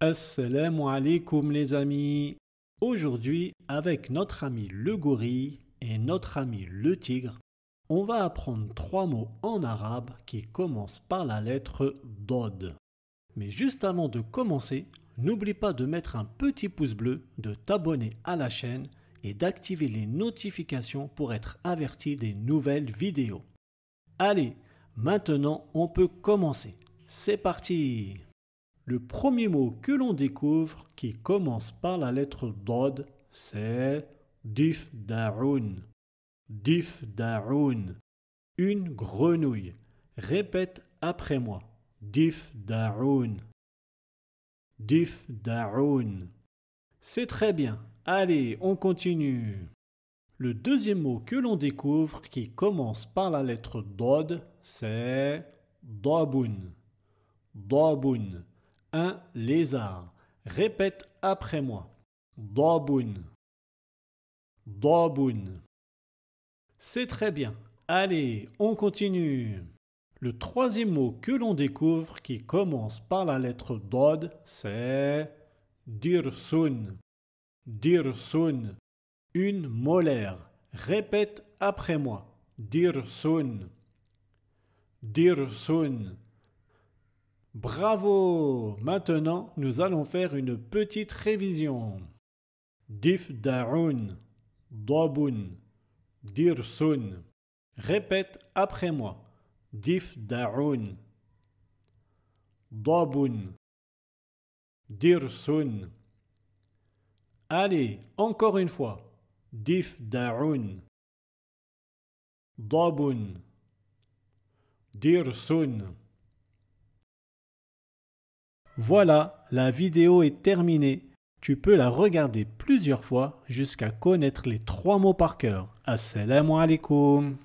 Assalamu alaikum les amis Aujourd'hui, avec notre ami le gorille et notre ami le tigre, on va apprendre trois mots en arabe qui commencent par la lettre Dod. Mais juste avant de commencer, n'oublie pas de mettre un petit pouce bleu, de t'abonner à la chaîne et d'activer les notifications pour être averti des nouvelles vidéos. Allez, maintenant on peut commencer. C'est parti le premier mot que l'on découvre qui commence par la lettre Dod, c'est Dif Daroun. Une grenouille. Répète après moi. Dif darun. C'est très bien. Allez, on continue. Le deuxième mot que l'on découvre qui commence par la lettre Dod, c'est DOBUN, DOBUN. Un lézard. Répète après moi. Dabun. Dabun. C'est très bien. Allez, on continue. Le troisième mot que l'on découvre qui commence par la lettre Dod, c'est Dirsun. Dirsun. Une molaire. Répète après moi. Dirsun. Dirsun. Bravo Maintenant, nous allons faire une petite révision. darun, DA'BUN Dirsun. Répète après moi. darun, DA'BUN Dirsun. Allez, encore une fois. darun, DA'BUN Dirsun. Voilà, la vidéo est terminée. Tu peux la regarder plusieurs fois jusqu'à connaître les trois mots par cœur. Assalamu alaikum.